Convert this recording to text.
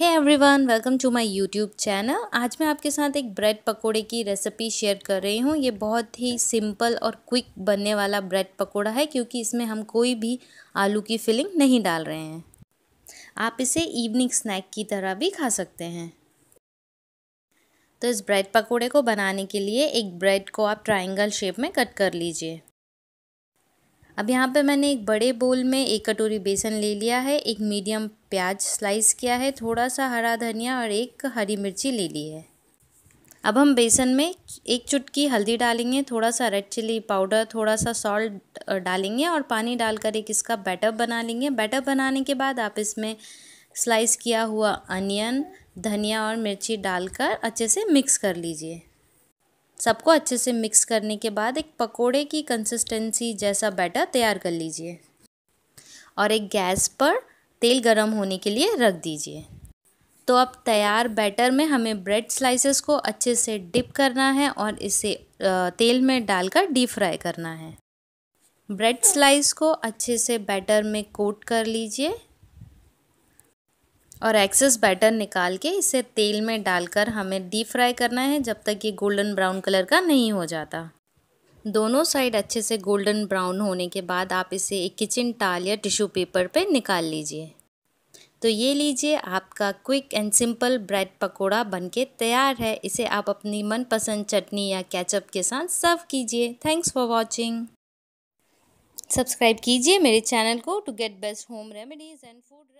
है everyone welcome to my YouTube channel आज मैं आपके साथ एक ब्रेड पकोड़े की रेसिपी शेयर कर रही हूँ ये बहुत ही सिंपल और क्विक बनने वाला ब्रेड पकोड़ा है क्योंकि इसमें हम कोई भी आलू की फिलिंग नहीं डाल रहे हैं आप इसे इवनिंग स्नैक की तरह भी खा सकते हैं तो इस ब्रेड पकोड़े को बनाने के लिए एक ब्रेड को आप ट्राइंगल शेप में कट कर लीजिए अब यहाँ पे मैंने एक बड़े बोल में एक कटोरी बेसन ले लिया है एक मीडियम प्याज स्लाइस किया है थोड़ा सा हरा धनिया और एक हरी मिर्ची ले ली है अब हम बेसन में एक चुटकी हल्दी डालेंगे थोड़ा सा रेड चिली पाउडर थोड़ा सा सॉल्ट डालेंगे और पानी डालकर एक इसका बैटर बना लेंगे बैटर बनाने के बाद आप इसमें स्लाइस किया हुआ अनियन धनिया और मिर्ची डालकर अच्छे से मिक्स कर लीजिए सबको अच्छे से मिक्स करने के बाद एक पकोड़े की कंसिस्टेंसी जैसा बैटर तैयार कर लीजिए और एक गैस पर तेल गरम होने के लिए रख दीजिए तो अब तैयार बैटर में हमें ब्रेड स्लाइसेस को अच्छे से डिप करना है और इसे तेल में डालकर डीप फ्राई करना है ब्रेड स्लाइस को अच्छे से बैटर में कोट कर लीजिए और एक्सेस बैटर निकाल के इसे तेल में डालकर हमें डीप फ्राई करना है जब तक ये गोल्डन ब्राउन कलर का नहीं हो जाता दोनों साइड अच्छे से गोल्डन ब्राउन होने के बाद आप इसे एक किचन टाल या टिश्यू पेपर पे निकाल लीजिए तो ये लीजिए आपका quick and simple bread pakora बनके तैयार है इसे आप अपनी मनपसंद चटनी या कैचअप के साथ सर्व कीजिए थैंक्स फॉर वॉचिंग सब्सक्राइब कीजिए मेरे चैनल को to get best home remedies and food